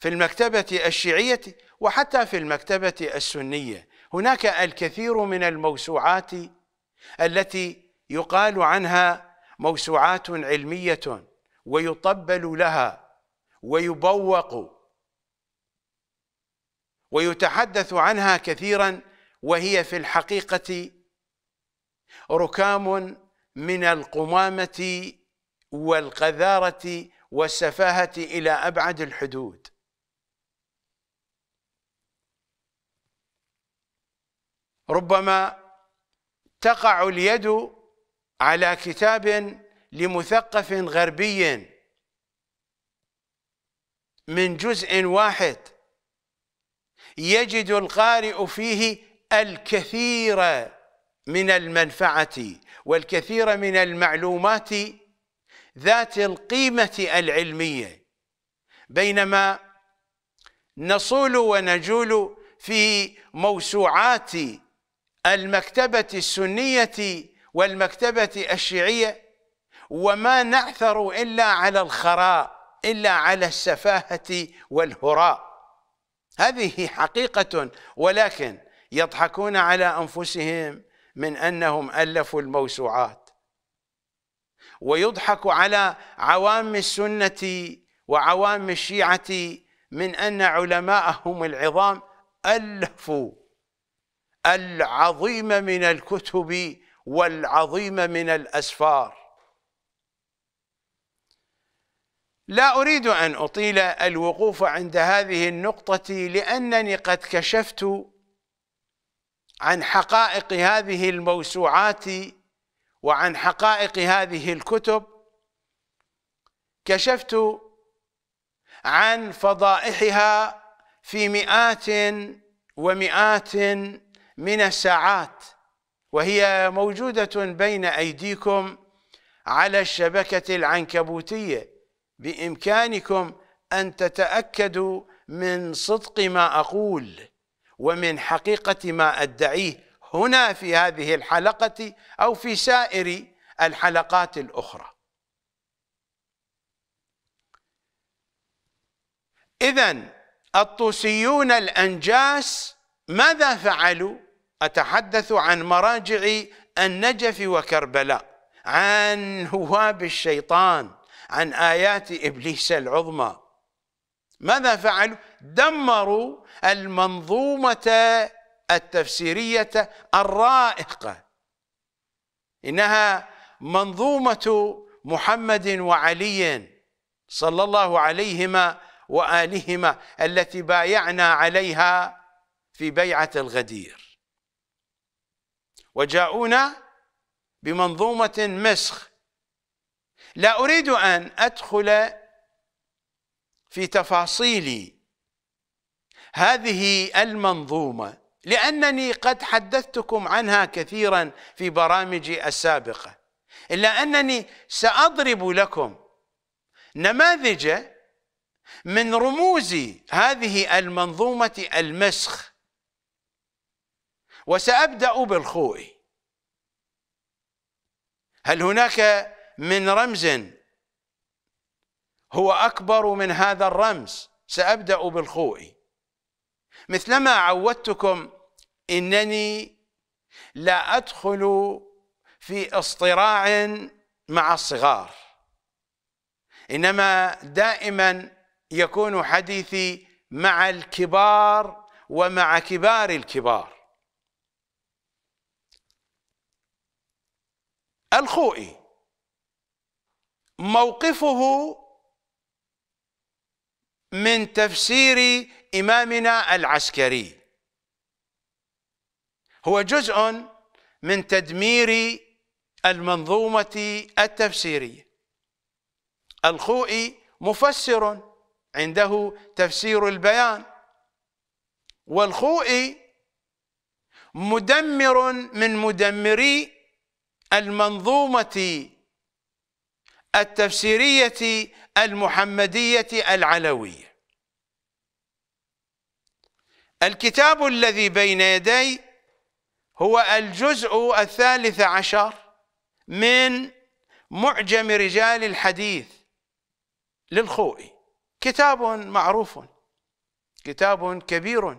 في المكتبة الشيعية وحتى في المكتبة السنية هناك الكثير من الموسوعات التي يقال عنها موسوعات علمية ويطبل لها ويبوق ويتحدث عنها كثيرا وهي في الحقيقة ركام من القمامة والقذارة والسفاهة إلى أبعد الحدود ربما تقع اليد على كتاب لمثقف غربي من جزء واحد يجد القارئ فيه الكثير من المنفعة والكثير من المعلومات ذات القيمة العلمية بينما نصول ونجول في موسوعات المكتبة السنية والمكتبة الشيعية وما نعثر إلا على الخراء إلا على السفاهة والهراء هذه حقيقة ولكن يضحكون على أنفسهم من أنهم ألفوا الموسوعات ويضحك على عوام السنة وعوام الشيعة من أن علماءهم العظام ألفوا العظيم من الكتب والعظيم من الأسفار لا أريد أن أطيل الوقوف عند هذه النقطة لأنني قد كشفت عن حقائق هذه الموسوعات وعن حقائق هذه الكتب كشفت عن فضائحها في مئات ومئات من الساعات وهي موجودة بين أيديكم على الشبكة العنكبوتية بإمكانكم أن تتأكدوا من صدق ما أقول ومن حقيقة ما أدعيه هنا في هذه الحلقة أو في سائر الحلقات الأخرى إذا الطوسيون الأنجاس ماذا فعلوا أتحدث عن مراجع النجف وكربلاء عن هواب الشيطان عن آيات إبليس العظمى ماذا فعلوا؟ دمروا المنظومة التفسيرية الرائقة إنها منظومة محمد وعلي صلى الله عليهما وآلهما التي بايعنا عليها في بيعة الغدير وجاءونا بمنظومة مسخ لا أريد أن أدخل في تفاصيل هذه المنظومة لأنني قد حدثتكم عنها كثيرا في برامجي السابقة إلا أنني سأضرب لكم نماذج من رموز هذه المنظومة المسخ وسأبدأ بالخوء هل هناك من رمز هو أكبر من هذا الرمز سأبدأ بالخوء مثلما عودتكم إنني لا أدخل في اصطراع مع الصغار إنما دائما يكون حديثي مع الكبار ومع كبار الكبار الخوئي موقفه من تفسير إمامنا العسكري هو جزء من تدمير المنظومة التفسيرية الخوئي مفسر عنده تفسير البيان والخوئي مدمر من مدمري المنظومة التفسيرية المحمدية العلوية الكتاب الذي بين يدي هو الجزء الثالث عشر من معجم رجال الحديث للخوئي كتاب معروف كتاب كبير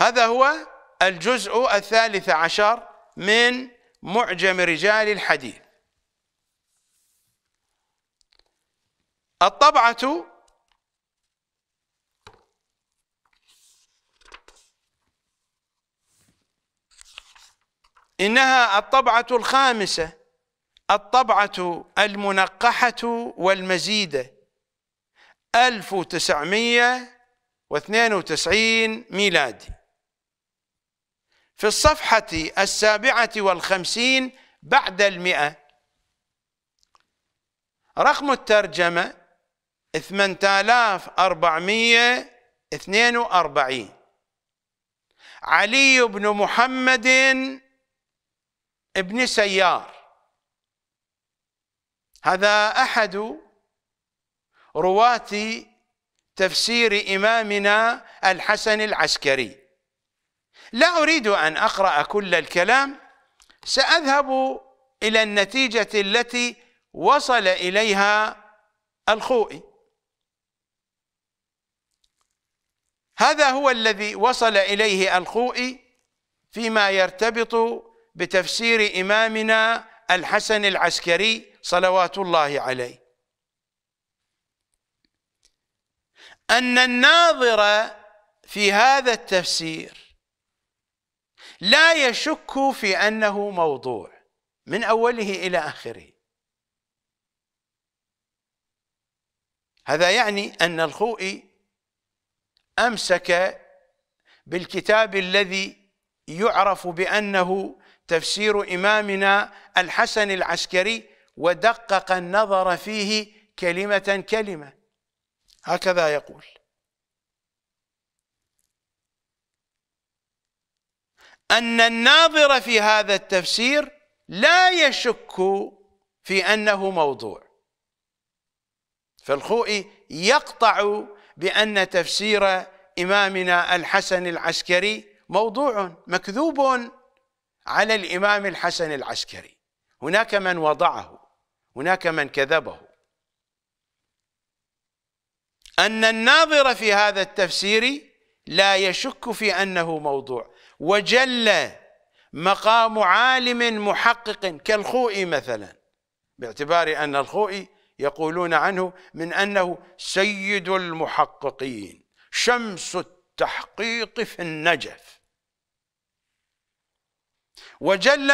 هذا هو الجزء الثالث عشر من معجم رجال الحديث الطبعة إنها الطبعة الخامسة الطبعة المنقحة والمزيدة 1992 ميلادي في الصفحة السابعة والخمسين بعد المئة رقم الترجمة 8442 علي بن محمد بن سيار هذا أحد رواة تفسير إمامنا الحسن العسكري لا أريد أن أقرأ كل الكلام سأذهب إلى النتيجة التي وصل إليها الخوئي هذا هو الذي وصل إليه الخوئي فيما يرتبط بتفسير إمامنا الحسن العسكري صلوات الله عليه أن الناظر في هذا التفسير لا يشك في انه موضوع من اوله الى اخره هذا يعني ان الخوئي امسك بالكتاب الذي يعرف بانه تفسير امامنا الحسن العسكري ودقق النظر فيه كلمه كلمه هكذا يقول أن الناظر في هذا التفسير لا يشك في أنه موضوع فالخوئي يقطع بأن تفسير إمامنا الحسن العسكري موضوع مكذوب على الإمام الحسن العسكري هناك من وضعه هناك من كذبه أن الناظر في هذا التفسير لا يشك في أنه موضوع وجل مقام عالم محقق كالخوئي مثلا باعتبار أن الخوئي يقولون عنه من أنه سيد المحققين شمس التحقيق في النجف وجل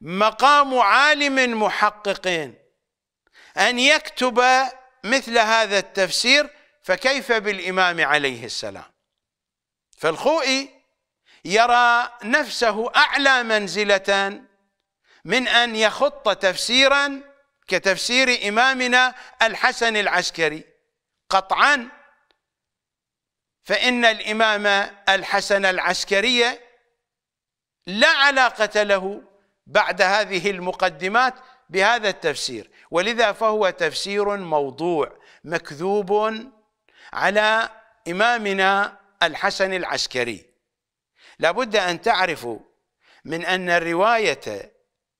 مقام عالم محقق أن يكتب مثل هذا التفسير فكيف بالإمام عليه السلام فالخوئي يرى نفسه أعلى منزلة من أن يخط تفسيرا كتفسير إمامنا الحسن العسكري قطعا فإن الإمام الحسن العسكري لا علاقة له بعد هذه المقدمات بهذا التفسير ولذا فهو تفسير موضوع مكذوب على إمامنا الحسن العسكري لابد أن تعرفوا من أن الرواية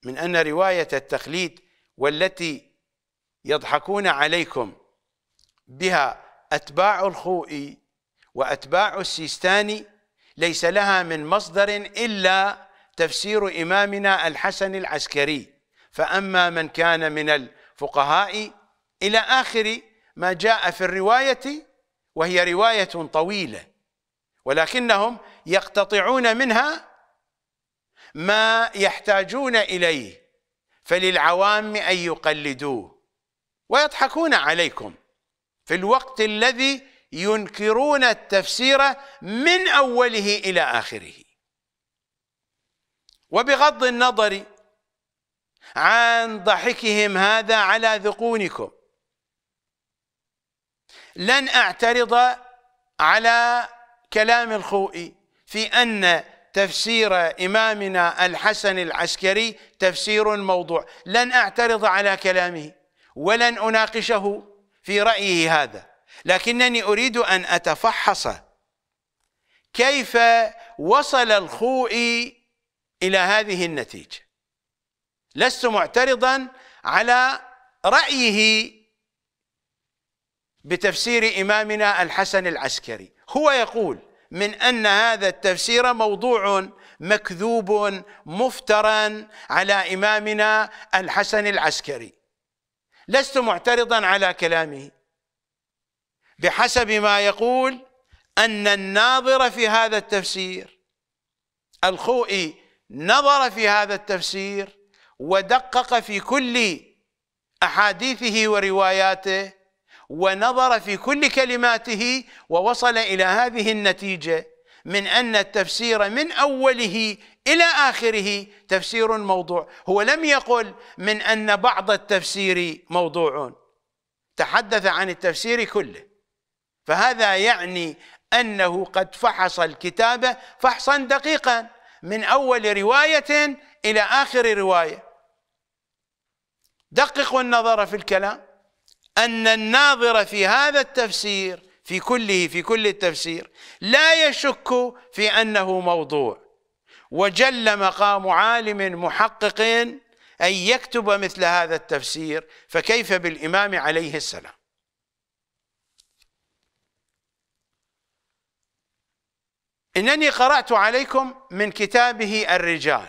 من أن رواية التخليد والتي يضحكون عليكم بها أتباع الخوئي وأتباع السيستاني ليس لها من مصدر إلا تفسير إمامنا الحسن العسكري فأما من كان من الفقهاء إلى آخر ما جاء في الرواية وهي رواية طويلة ولكنهم يقتطعون منها ما يحتاجون إليه فللعوام أن يقلدوه ويضحكون عليكم في الوقت الذي ينكرون التفسير من أوله إلى آخره وبغض النظر عن ضحكهم هذا على ذقونكم لن أعترض على كلام الخوئي في أن تفسير إمامنا الحسن العسكري تفسير موضوع لن أعترض على كلامه ولن أناقشه في رأيه هذا لكنني أريد أن أتفحص كيف وصل الخوئي إلى هذه النتيجة لست معترضا على رأيه بتفسير إمامنا الحسن العسكري هو يقول من ان هذا التفسير موضوع مكذوب مفترا على امامنا الحسن العسكري لست معترضا على كلامه بحسب ما يقول ان الناظر في هذا التفسير الخوئي نظر في هذا التفسير ودقق في كل احاديثه ورواياته ونظر في كل كلماته ووصل إلى هذه النتيجة من أن التفسير من أوله إلى آخره تفسير موضوع هو لم يقل من أن بعض التفسير موضوع تحدث عن التفسير كله فهذا يعني أنه قد فحص الكتابة فحصا دقيقا من أول رواية إلى آخر رواية دققوا النظر في الكلام أن الناظر في هذا التفسير في كله في كل التفسير لا يشك في أنه موضوع وجل مقام عالم محقق أن يكتب مثل هذا التفسير فكيف بالإمام عليه السلام إنني قرأت عليكم من كتابه الرجال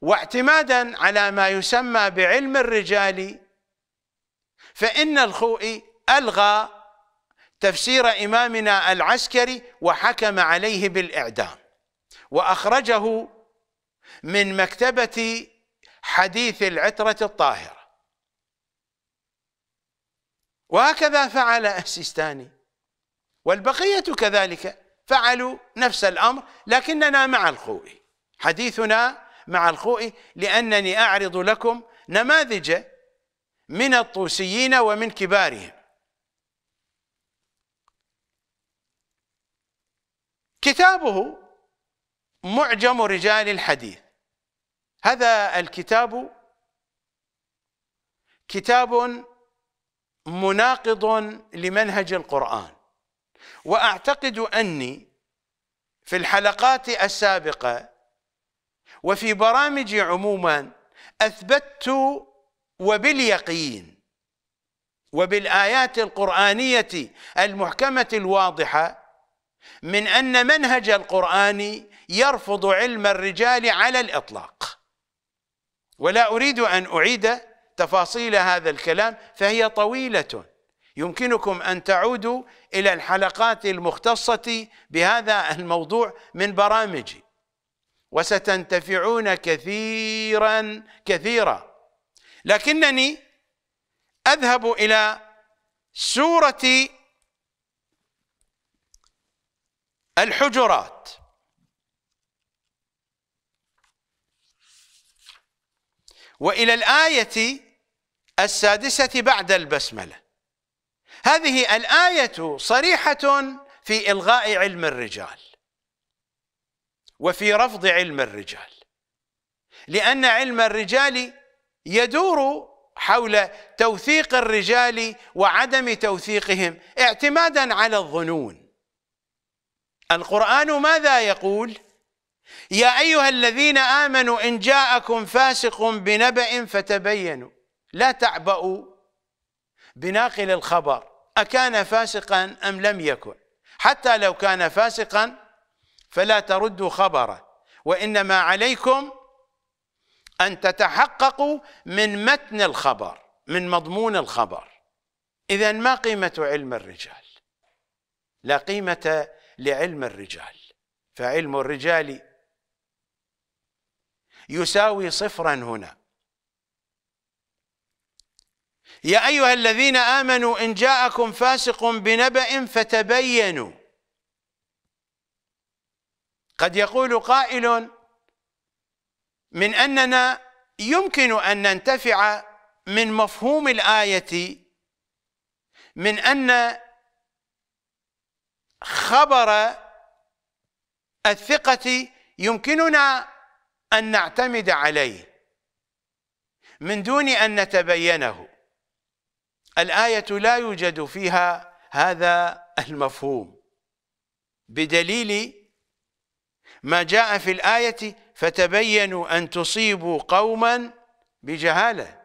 واعتمادا على ما يسمى بعلم الرجال فإن الخوئي ألغى تفسير إمامنا العسكري وحكم عليه بالإعدام وأخرجه من مكتبة حديث العترة الطاهرة وهكذا فعل السيستاني والبقية كذلك فعلوا نفس الأمر لكننا مع الخوئي حديثنا مع الخوئي لأنني أعرض لكم نماذج من الطوسيين ومن كبارهم كتابه معجم رجال الحديث هذا الكتاب كتاب مناقض لمنهج القرآن وأعتقد أني في الحلقات السابقة وفي برامجي عموما اثبتت وباليقين وبالايات القرانيه المحكمه الواضحه من ان منهج القران يرفض علم الرجال على الاطلاق ولا اريد ان اعيد تفاصيل هذا الكلام فهي طويله يمكنكم ان تعودوا الى الحلقات المختصه بهذا الموضوع من برامجي وستنتفعون كثيرا كثيرا لكنني اذهب الى سوره الحجرات والى الايه السادسه بعد البسمله هذه الايه صريحه في الغاء علم الرجال وفي رفض علم الرجال لأن علم الرجال يدور حول توثيق الرجال وعدم توثيقهم اعتمادا على الظنون القرآن ماذا يقول؟ يا أيها الذين آمنوا إن جاءكم فاسق بنبأ فتبينوا لا تعبأوا بناقل الخبر أكان فاسقا أم لم يكن حتى لو كان فاسقا فلا تردوا خبره وإنما عليكم أن تتحققوا من متن الخبر من مضمون الخبر إذا ما قيمة علم الرجال لا قيمة لعلم الرجال فعلم الرجال يساوي صفرا هنا يا أيها الذين آمنوا إن جاءكم فاسق بنبأ فتبينوا قد يقول قائل من أننا يمكن أن ننتفع من مفهوم الآية من أن خبر الثقة يمكننا أن نعتمد عليه من دون أن نتبينه الآية لا يوجد فيها هذا المفهوم بدليل ما جاء في الآية فتبينوا أن تصيبوا قوما بجهالة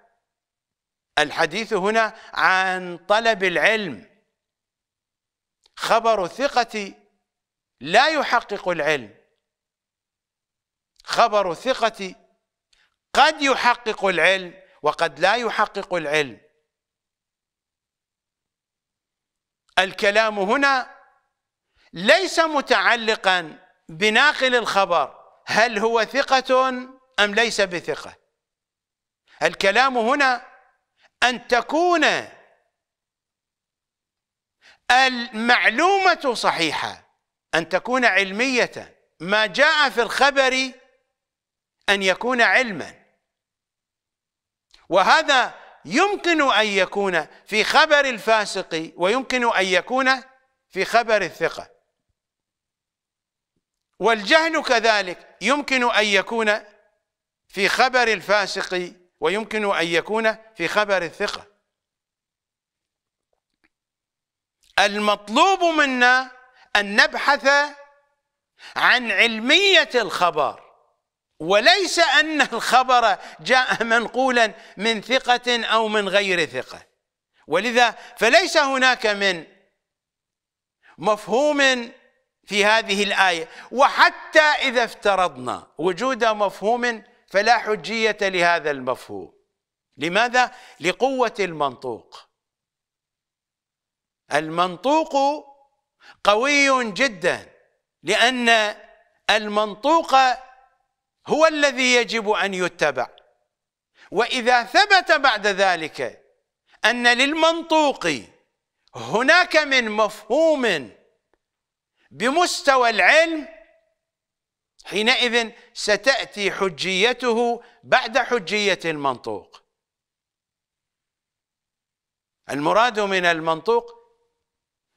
الحديث هنا عن طلب العلم خبر الثقة لا يحقق العلم خبر الثقة قد يحقق العلم وقد لا يحقق العلم الكلام هنا ليس متعلقا بناقل الخبر هل هو ثقة أم ليس بثقة الكلام هنا أن تكون المعلومة صحيحة أن تكون علمية ما جاء في الخبر أن يكون علما وهذا يمكن أن يكون في خبر الفاسق ويمكن أن يكون في خبر الثقة والجهل كذلك يمكن أن يكون في خبر الفاسق ويمكن أن يكون في خبر الثقة المطلوب منا أن نبحث عن علمية الخبر وليس أن الخبر جاء منقولا من ثقة أو من غير ثقة ولذا فليس هناك من مفهوم في هذه الآية وحتى إذا افترضنا وجود مفهوم فلا حجية لهذا المفهوم لماذا؟ لقوة المنطوق المنطوق قوي جدا لأن المنطوق هو الذي يجب أن يتبع وإذا ثبت بعد ذلك أن للمنطوق هناك من مفهوم بمستوى العلم حينئذ ستأتي حجيته بعد حجية المنطوق المراد من المنطوق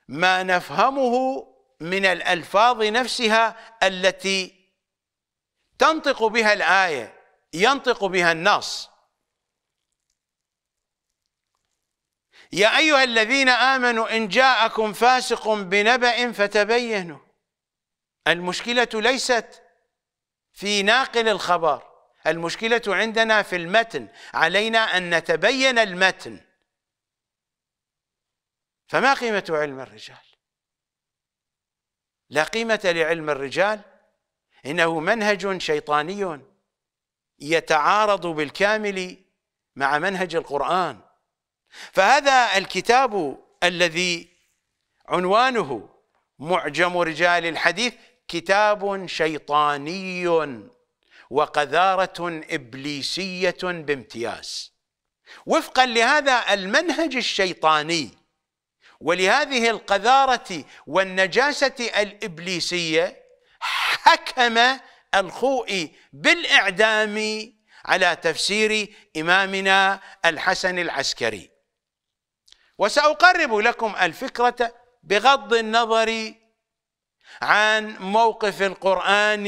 ما نفهمه من الألفاظ نفسها التي تنطق بها الآية ينطق بها النص يا أيها الذين آمنوا إن جاءكم فاسق بنبأ فتبينوا المشكلة ليست في ناقل الخبر المشكلة عندنا في المتن علينا أن نتبين المتن فما قيمة علم الرجال لا قيمة لعلم الرجال إنه منهج شيطاني يتعارض بالكامل مع منهج القرآن فهذا الكتاب الذي عنوانه معجم رجال الحديث كتاب شيطاني وقذارة إبليسية بامتياز وفقا لهذا المنهج الشيطاني ولهذه القذارة والنجاسة الإبليسية حكم الخوئي بالإعدام على تفسير إمامنا الحسن العسكري وسأقرب لكم الفكرة بغض النظر عن موقف القرآن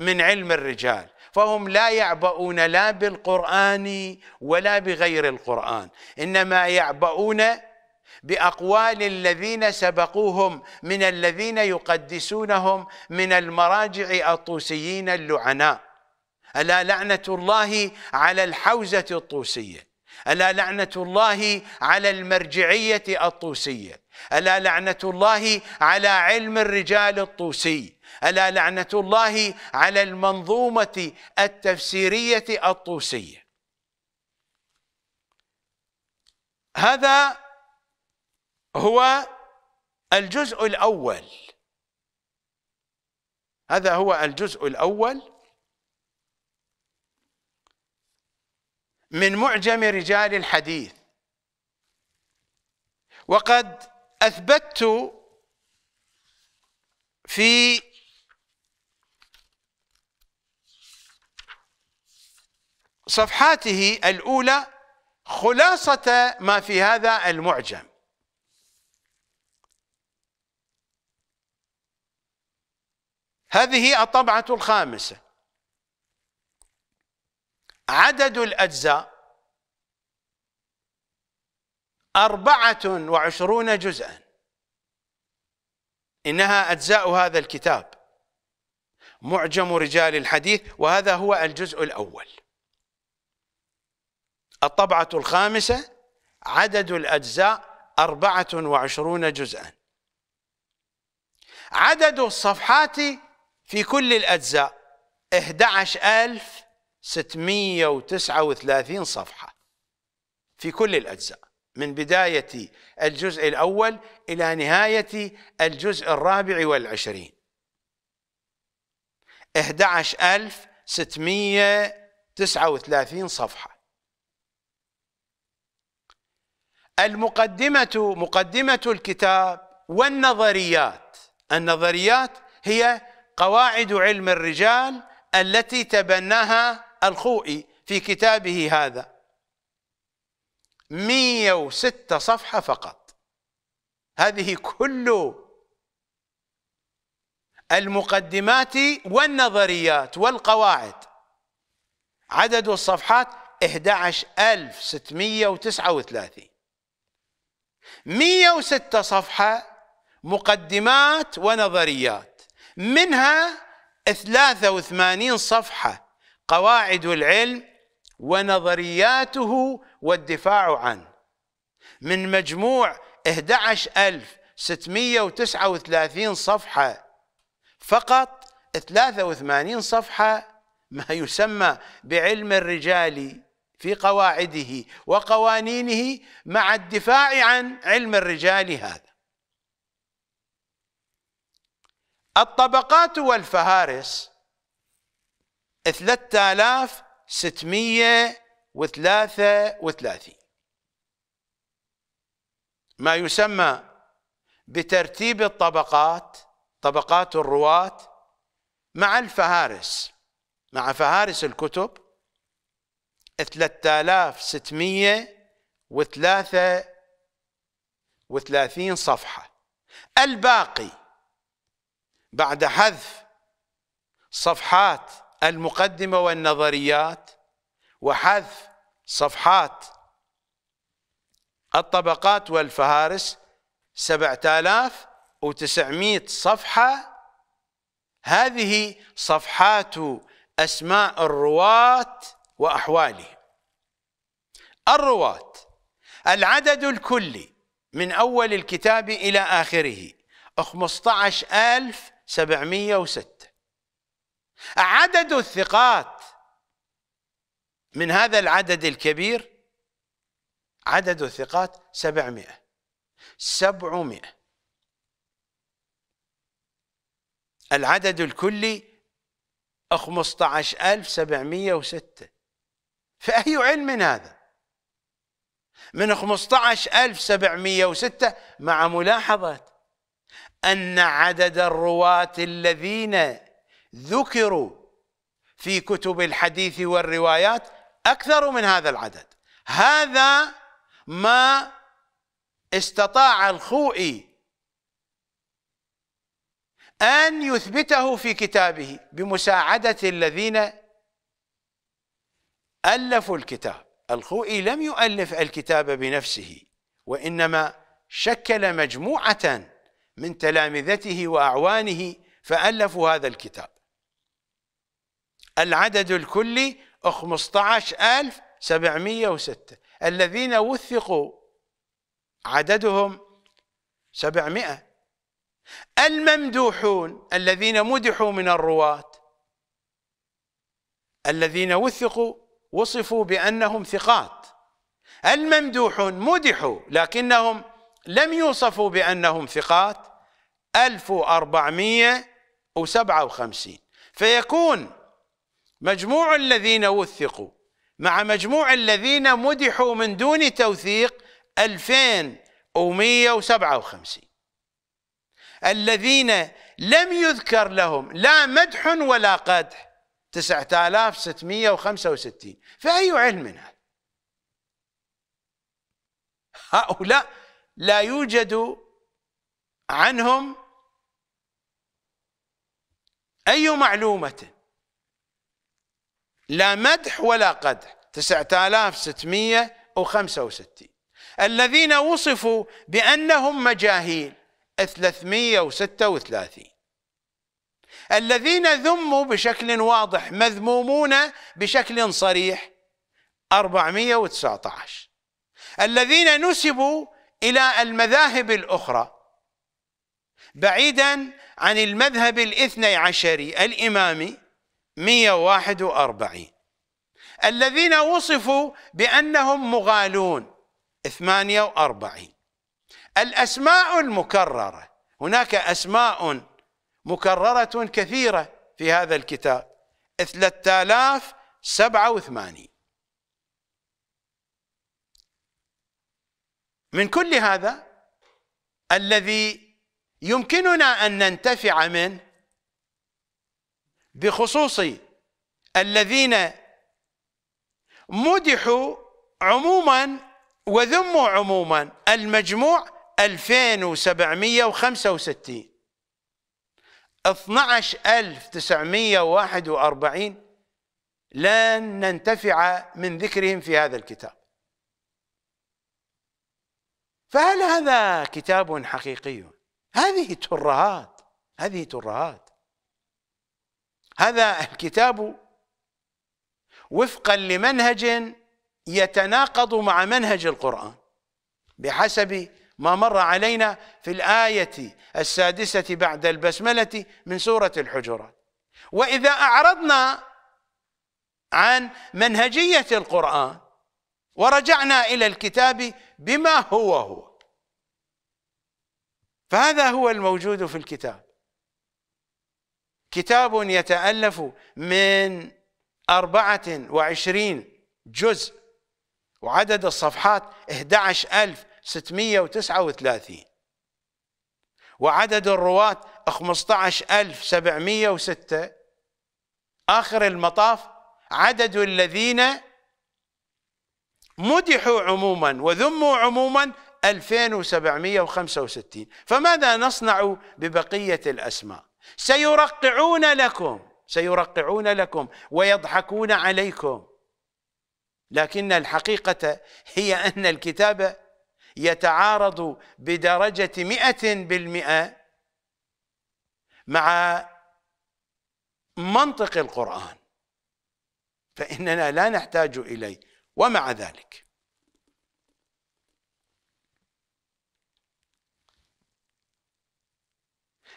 من علم الرجال فهم لا يعبؤون لا بالقرآن ولا بغير القرآن إنما يعبؤون باقوال الذين سبقوهم من الذين يقدسونهم من المراجع الطوسيين اللعناء الا لعنه الله على الحوزه الطوسيه ألا لعنة الله على المرجعية الطوسية ألا لعنة الله على علم الرجال الطوسي ألا لعنة الله على المنظومة التفسيرية الطوسية هذا هو الجزء الأول هذا هو الجزء الأول من معجم رجال الحديث وقد اثبتت في صفحاته الاولى خلاصه ما في هذا المعجم هذه الطبعه الخامسه عدد الأجزاء أربعة وعشرون جزءا إنها أجزاء هذا الكتاب معجم رجال الحديث وهذا هو الجزء الأول الطبعة الخامسة عدد الأجزاء أربعة وعشرون جزءا عدد الصفحات في كل الأجزاء 11000 639 صفحة في كل الأجزاء من بداية الجزء الأول إلى نهاية الجزء الرابع والعشرين 11639 صفحة المقدمة مقدمة الكتاب والنظريات النظريات هي قواعد علم الرجال التي تبناها الخوئي في كتابه هذا 106 صفحة فقط هذه كل المقدمات والنظريات والقواعد عدد الصفحات 11639 106 صفحة مقدمات ونظريات منها 83 صفحة قواعد العلم ونظرياته والدفاع عنه من مجموع 11639 صفحة فقط 83 صفحة ما يسمى بعلم الرجال في قواعده وقوانينه مع الدفاع عن علم الرجال هذا الطبقات والفهارس 3633 ما يسمى بترتيب الطبقات طبقات الرواة مع الفهارس مع فهارس الكتب 3633 صفحة الباقي بعد حذف صفحات المقدمة والنظريات وحذف صفحات الطبقات والفهارس 7900 صفحة هذه صفحات أسماء الرواة وأحوالهم الرواة العدد الكلي من أول الكتاب إلى آخره 15706 عدد الثقات من هذا العدد الكبير عدد الثقات سبعمائة سبعمائة العدد الكلي خمسة ألف سبعمية وستة فأي علم من هذا من خمسة ألف سبعمية وستة مع ملاحظة أن عدد الرواة الذين ذكروا في كتب الحديث والروايات أكثر من هذا العدد هذا ما استطاع الخوئي أن يثبته في كتابه بمساعدة الذين ألفوا الكتاب الخوئي لم يؤلف الكتاب بنفسه وإنما شكل مجموعة من تلامذته وأعوانه فألفوا هذا الكتاب العدد الكلي 15706 الذين وثقوا عددهم 700 الممدوحون الذين مدحوا من الرواة الذين وثقوا وصفوا بأنهم ثقات الممدوحون مدحوا لكنهم لم يوصفوا بأنهم ثقات 1457 فيكون مجموع الذين وثقوا مع مجموع الذين مدحوا من دون توثيق 2157 الذين لم يذكر لهم لا مدح ولا قدح 9665 فأي علم هذا هؤلاء لا يوجد عنهم أي معلومة لا مدح ولا قدح 9665 الذين وصفوا بأنهم مجاهيل 336 الذين ذموا بشكل واضح مذمومون بشكل صريح 419 الذين نسبوا إلى المذاهب الأخرى بعيدا عن المذهب الاثني عشري الإمامي 141 الذين وصفوا بأنهم مغالون 48 الأسماء المكررة هناك أسماء مكررة كثيرة في هذا الكتاب 3087 من كل هذا الذي يمكننا أن ننتفع منه بخصوص الذين مدحوا عموما وذموا عموما المجموع 2765 12941 لن ننتفع من ذكرهم في هذا الكتاب فهل هذا كتاب حقيقي هذه ترهات هذه ترهات هذا الكتاب وفقا لمنهج يتناقض مع منهج القرآن بحسب ما مر علينا في الآية السادسة بعد البسملة من سورة الحجرات وإذا أعرضنا عن منهجية القرآن ورجعنا إلى الكتاب بما هو هو فهذا هو الموجود في الكتاب كتاب يتألف من أربعة وعشرين جزء وعدد الصفحات 11639 وعدد الرواة 15706 آخر المطاف عدد الذين مدحوا عموما وذموا عموما 2765 فماذا نصنع ببقية الأسماء سيرقعون لكم سيرقعون لكم ويضحكون عليكم لكن الحقيقة هي أن الكتاب يتعارض بدرجة مئة بالمئة مع منطق القرآن فإننا لا نحتاج إليه ومع ذلك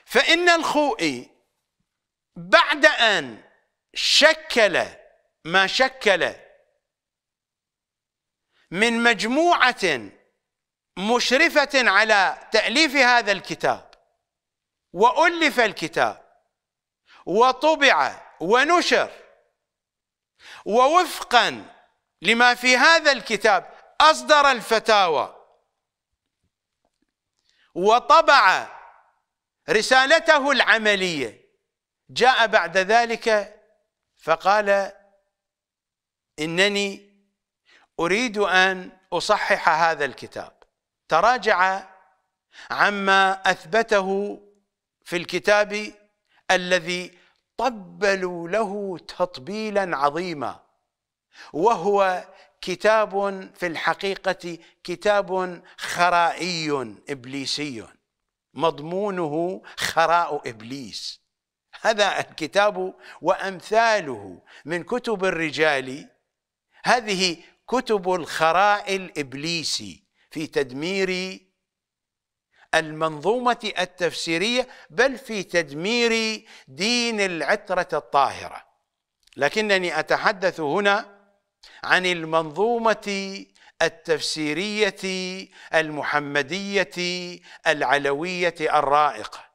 فإن الخوئي بعد أن شكل ما شكل من مجموعة مشرفة على تأليف هذا الكتاب وألف الكتاب وطبع ونشر ووفقا لما في هذا الكتاب أصدر الفتاوى وطبع رسالته العملية جاء بعد ذلك فقال إنني أريد أن أصحح هذا الكتاب تراجع عما أثبته في الكتاب الذي طبلوا له تطبيلا عظيما وهو كتاب في الحقيقة كتاب خرائي إبليسي مضمونه خراء ابليس هذا الكتاب وامثاله من كتب الرجال هذه كتب الخراء الابليسي في تدمير المنظومه التفسيريه بل في تدمير دين العتره الطاهره لكنني اتحدث هنا عن المنظومه التفسيرية المحمدية العلوية الرائقة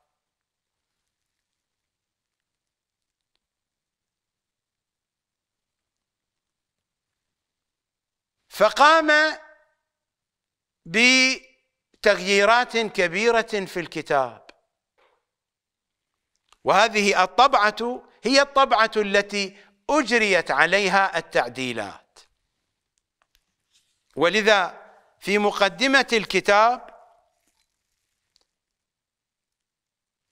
فقام بتغييرات كبيرة في الكتاب وهذه الطبعة هي الطبعة التي أجريت عليها التعديلات ولذا في مقدمة الكتاب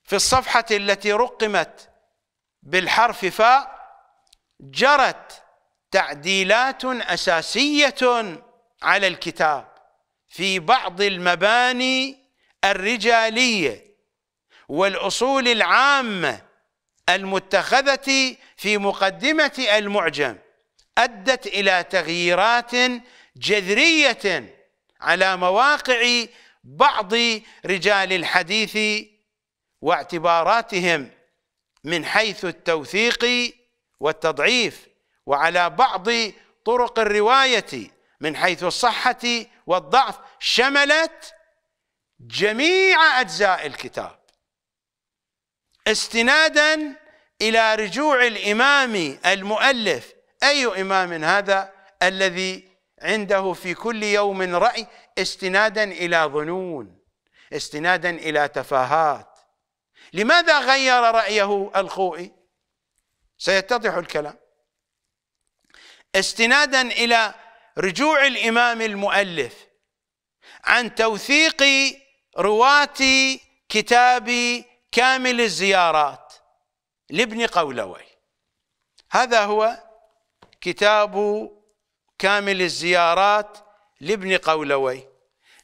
في الصفحة التي رقمت بالحرف فاء جرت تعديلات أساسية على الكتاب في بعض المباني الرجالية والأصول العامة المتخذة في مقدمة المعجم أدت إلى تغييرات جذريه على مواقع بعض رجال الحديث واعتباراتهم من حيث التوثيق والتضعيف وعلى بعض طرق الروايه من حيث الصحه والضعف شملت جميع اجزاء الكتاب استنادا الى رجوع الامام المؤلف اي امام هذا الذي عنده في كل يوم رأي استنادا إلى ظنون استنادا إلى تفاهات لماذا غير رأيه الخوئي سيتضح الكلام استنادا إلى رجوع الإمام المؤلف عن توثيق رواة كتاب كامل الزيارات لابن قولوي هذا هو كتاب كامل الزيارات لابن قولوي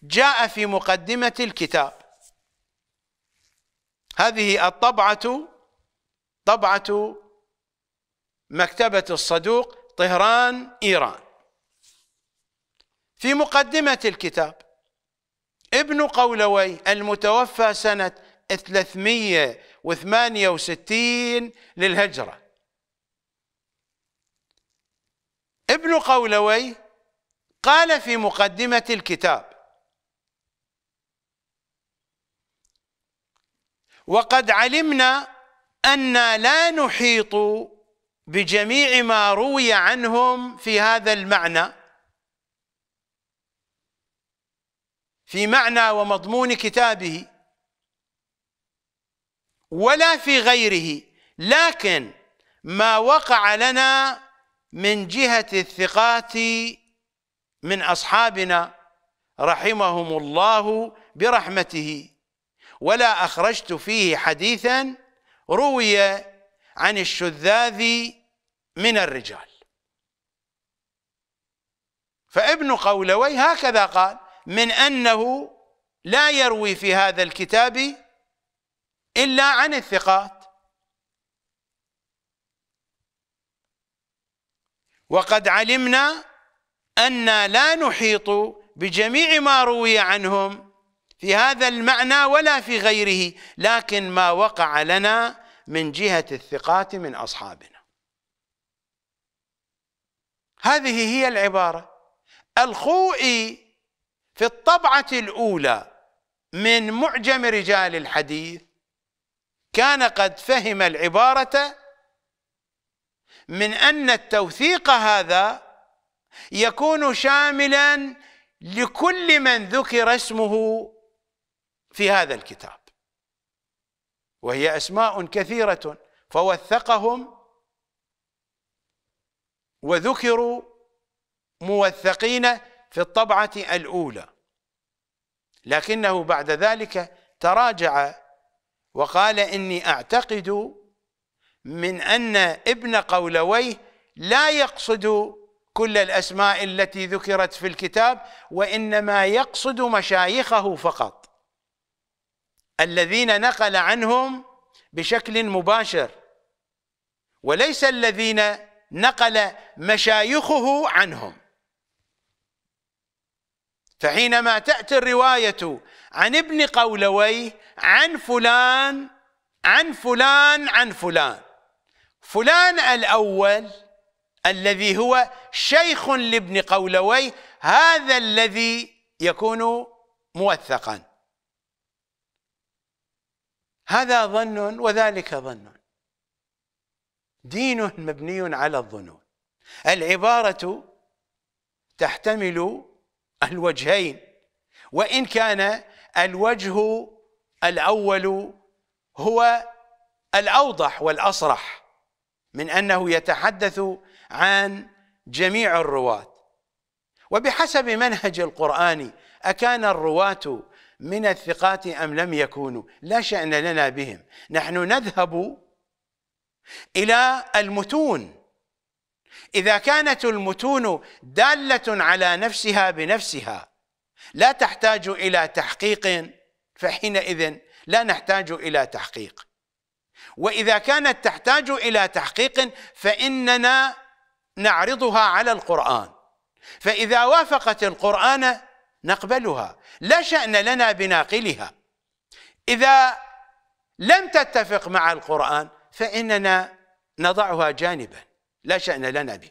جاء في مقدمة الكتاب هذه الطبعة طبعة مكتبة الصدوق طهران إيران في مقدمة الكتاب ابن قولوي المتوفى سنة 368 للهجرة ابن قولوي قال في مقدمة الكتاب وقد علمنا أن لا نحيط بجميع ما روي عنهم في هذا المعنى في معنى ومضمون كتابه ولا في غيره لكن ما وقع لنا من جهة الثقات من أصحابنا رحمهم الله برحمته ولا أخرجت فيه حديثا روي عن الشذاذ من الرجال فابن قولوي هكذا قال من أنه لا يروي في هذا الكتاب إلا عن الثقات وقد علمنا أن لا نحيط بجميع ما روي عنهم في هذا المعنى ولا في غيره لكن ما وقع لنا من جهة الثقات من أصحابنا هذه هي العبارة الخوئي في الطبعة الأولى من معجم رجال الحديث كان قد فهم العبارة من أن التوثيق هذا يكون شاملا لكل من ذكر اسمه في هذا الكتاب وهي أسماء كثيرة فوثقهم وذكروا موثقين في الطبعة الأولى لكنه بعد ذلك تراجع وقال إني أعتقد من أن ابن قولويه لا يقصد كل الأسماء التي ذكرت في الكتاب وإنما يقصد مشايخه فقط الذين نقل عنهم بشكل مباشر وليس الذين نقل مشايخه عنهم فحينما تأتي الرواية عن ابن قولويه عن فلان عن فلان عن فلان فلان الأول الذي هو شيخ لابن قولويه هذا الذي يكون موثقا هذا ظن وذلك ظن دين مبني على الظنون العبارة تحتمل الوجهين وإن كان الوجه الأول هو الأوضح والأصرح من أنه يتحدث عن جميع الرواة وبحسب منهج القرآن أكان الرواة من الثقات أم لم يكونوا لا شأن لنا بهم نحن نذهب إلى المتون إذا كانت المتون دالة على نفسها بنفسها لا تحتاج إلى تحقيق فحينئذ لا نحتاج إلى تحقيق واذا كانت تحتاج الى تحقيق فاننا نعرضها على القران فاذا وافقت القران نقبلها لا شان لنا بناقلها اذا لم تتفق مع القران فاننا نضعها جانبا لا شان لنا بها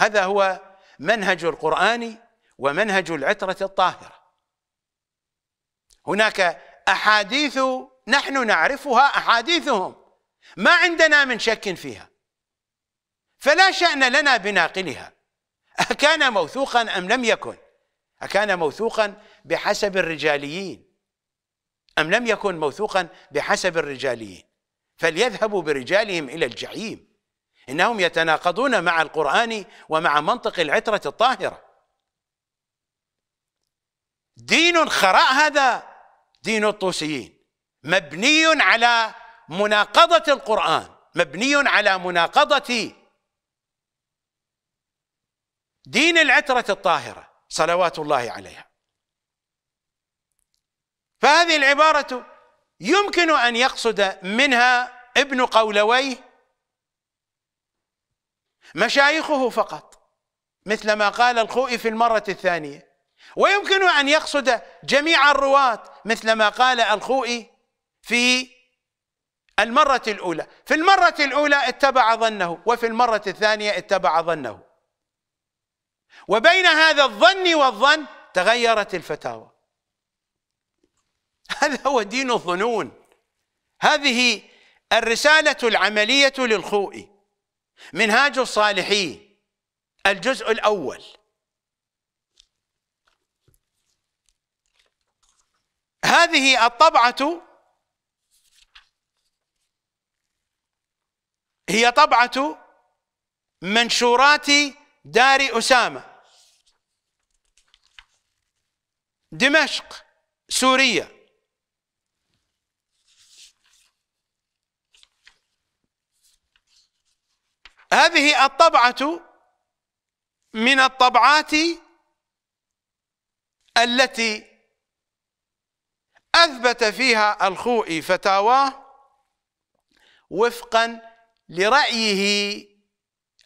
هذا هو منهج القران ومنهج العتره الطاهره هناك احاديث نحن نعرفها أحاديثهم ما عندنا من شك فيها فلا شأن لنا بناقلها أكان موثوقا أم لم يكن أكان موثوقا بحسب الرجاليين أم لم يكن موثوقا بحسب الرجاليين فليذهبوا برجالهم إلى الجحيم إنهم يتناقضون مع القرآن ومع منطق العترة الطاهرة دين خراء هذا دين الطوسيين مبني على مناقضة القرآن مبني على مناقضة دين العترة الطاهرة صلوات الله عليها فهذه العبارة يمكن أن يقصد منها ابن قولويه مشايخه فقط مثل ما قال الخوئي في المرة الثانية ويمكن أن يقصد جميع الرواة مثل ما قال الخوئي في المرة الأولى في المرة الأولى اتبع ظنه وفي المرة الثانية اتبع ظنه وبين هذا الظن والظن تغيرت الفتاوى هذا هو دين الظنون هذه الرسالة العملية للخوئي منهاج الصالحين الجزء الأول هذه الطبعة هي طبعة منشورات دار أسامة دمشق سوريا هذه الطبعة من الطبعات التي أثبت فيها الخوئي فتاواه وفقا لرأيه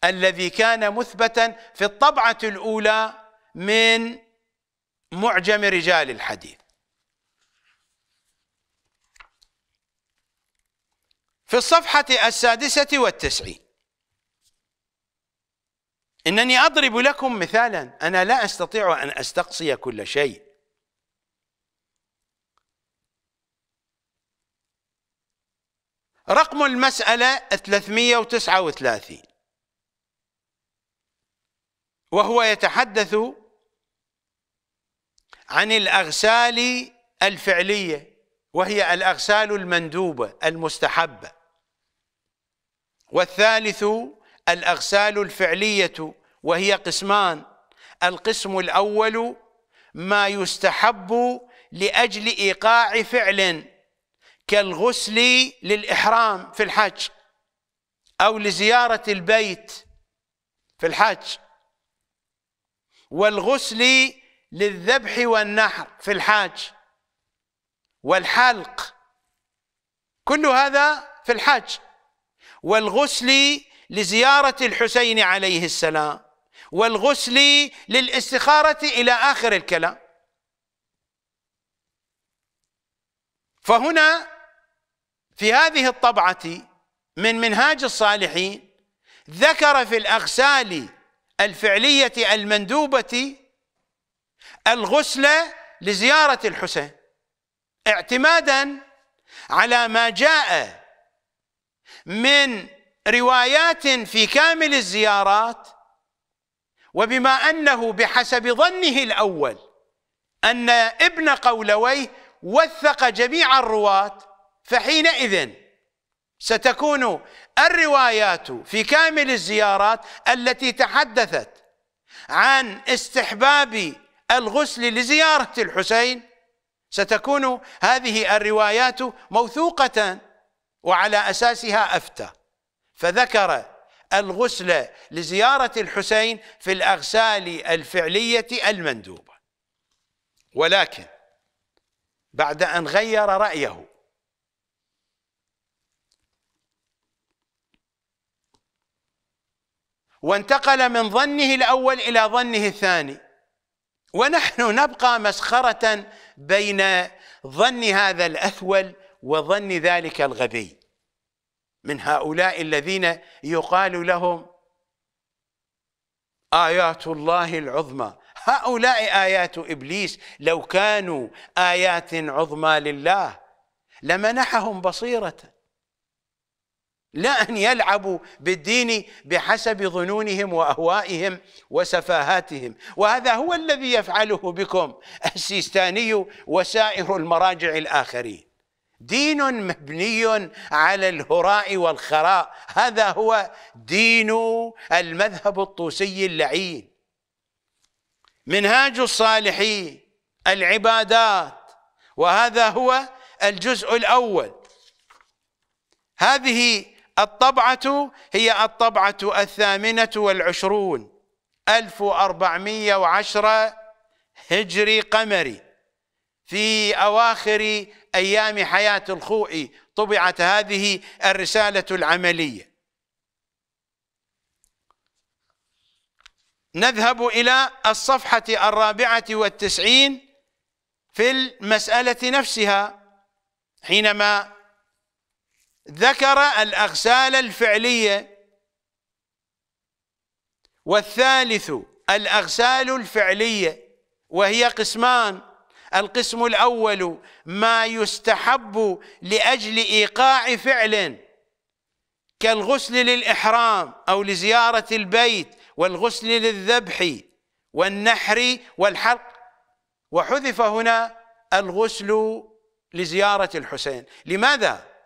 الذي كان مثبتا في الطبعة الأولى من معجم رجال الحديث في الصفحة السادسة والتسعين إنني أضرب لكم مثالا أنا لا أستطيع أن أستقصي كل شيء رقم المسألة 339 وهو يتحدث عن الأغسال الفعلية وهي الأغسال المندوبة المستحبة والثالث الأغسال الفعلية وهي قسمان القسم الأول ما يستحب لأجل إيقاع فعل كالغسل للإحرام في الحج أو لزيارة البيت في الحج والغسل للذبح والنحر في الحج والحلق كل هذا في الحج والغسل لزيارة الحسين عليه السلام والغسل للاستخارة إلى آخر الكلام فهنا في هذه الطبعة من منهاج الصالحين ذكر في الأغسال الفعلية المندوبة الغسل لزيارة الحسين اعتمادا على ما جاء من روايات في كامل الزيارات وبما أنه بحسب ظنه الأول أن ابن قولويه وثق جميع الرواة فحينئذ ستكون الروايات في كامل الزيارات التي تحدثت عن استحباب الغسل لزيارة الحسين ستكون هذه الروايات موثوقة وعلى أساسها أفتى فذكر الغسل لزيارة الحسين في الأغسال الفعلية المندوبة ولكن بعد أن غير رأيه وانتقل من ظنه الأول إلى ظنه الثاني ونحن نبقى مسخرة بين ظن هذا الأثول وظن ذلك الغبي من هؤلاء الذين يقال لهم آيات الله العظمى هؤلاء آيات إبليس لو كانوا آيات عظمى لله لمنحهم بصيرة لا ان يلعبوا بالدين بحسب ظنونهم واهوائهم وسفاهاتهم، وهذا هو الذي يفعله بكم السيستاني وسائر المراجع الاخرين. دين مبني على الهراء والخراء، هذا هو دين المذهب الطوسي اللعين. منهاج الصالحين العبادات وهذا هو الجزء الاول. هذه الطبعة هي الطبعة الثامنة والعشرون 1410 هجري قمري في أواخر أيام حياة الخوئي طبعت هذه الرسالة العملية نذهب إلى الصفحة الرابعة والتسعين في المسألة نفسها حينما ذكر الأغسال الفعلية والثالث الأغسال الفعلية وهي قسمان القسم الأول ما يستحب لأجل إيقاع فعل كالغسل للإحرام أو لزيارة البيت والغسل للذبح والنحر والحلق وحذف هنا الغسل لزيارة الحسين لماذا؟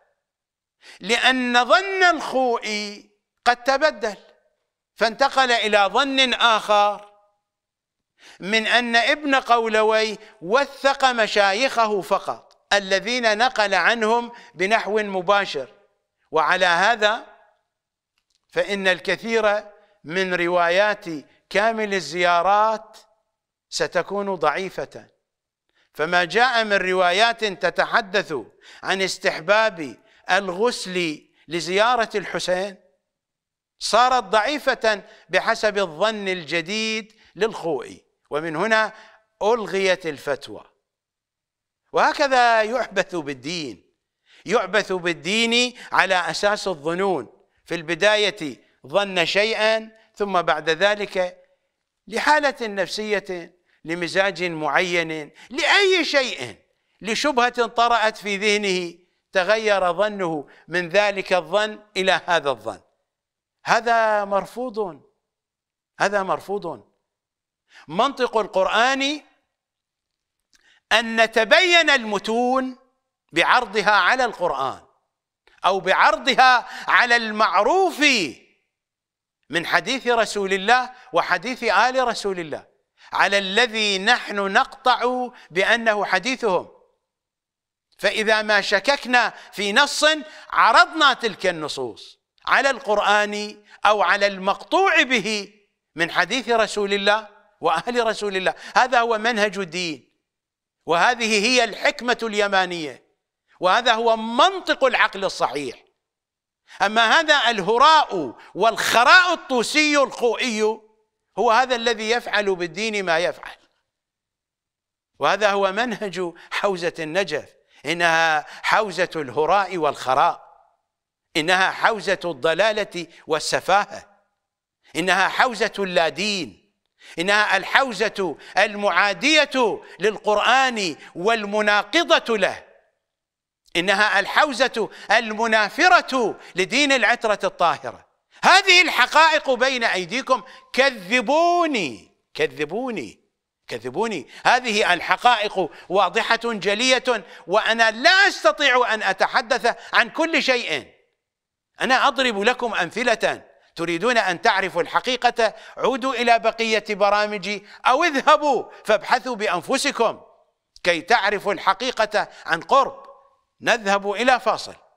لأن ظن الخوئي قد تبدل فانتقل إلى ظن آخر من أن ابن قولوي وثق مشايخه فقط الذين نقل عنهم بنحو مباشر وعلى هذا فإن الكثير من روايات كامل الزيارات ستكون ضعيفة فما جاء من روايات تتحدث عن استحباب الغسل لزيارة الحسين صارت ضعيفة بحسب الظن الجديد للخوئي ومن هنا ألغيت الفتوى وهكذا يعبث بالدين يعبث بالدين على أساس الظنون في البداية ظن شيئا ثم بعد ذلك لحالة نفسية لمزاج معين لأي شيء لشبهة طرأت في ذهنه تغير ظنه من ذلك الظن الى هذا الظن هذا مرفوض هذا مرفوض منطق القران ان نتبين المتون بعرضها على القران او بعرضها على المعروف من حديث رسول الله وحديث ال رسول الله على الذي نحن نقطع بانه حديثهم فإذا ما شككنا في نص عرضنا تلك النصوص على القرآن أو على المقطوع به من حديث رسول الله وأهل رسول الله هذا هو منهج الدين وهذه هي الحكمة اليمانية وهذا هو منطق العقل الصحيح أما هذا الهراء والخراء الطوسي الخوئي هو هذا الذي يفعل بالدين ما يفعل وهذا هو منهج حوزة النجف إنها حوزة الهراء والخراء إنها حوزة الضلالة والسفاهة إنها حوزة اللادين إنها الحوزة المعادية للقرآن والمناقضة له إنها الحوزة المنافرة لدين العترة الطاهرة هذه الحقائق بين أيديكم كذبوني كذبوني كذبوني هذه الحقائق واضحة جلية وأنا لا أستطيع أن أتحدث عن كل شيء أنا أضرب لكم أمثلة تريدون أن تعرفوا الحقيقة عودوا إلى بقية برامجي أو اذهبوا فابحثوا بأنفسكم كي تعرفوا الحقيقة عن قرب نذهب إلى فاصل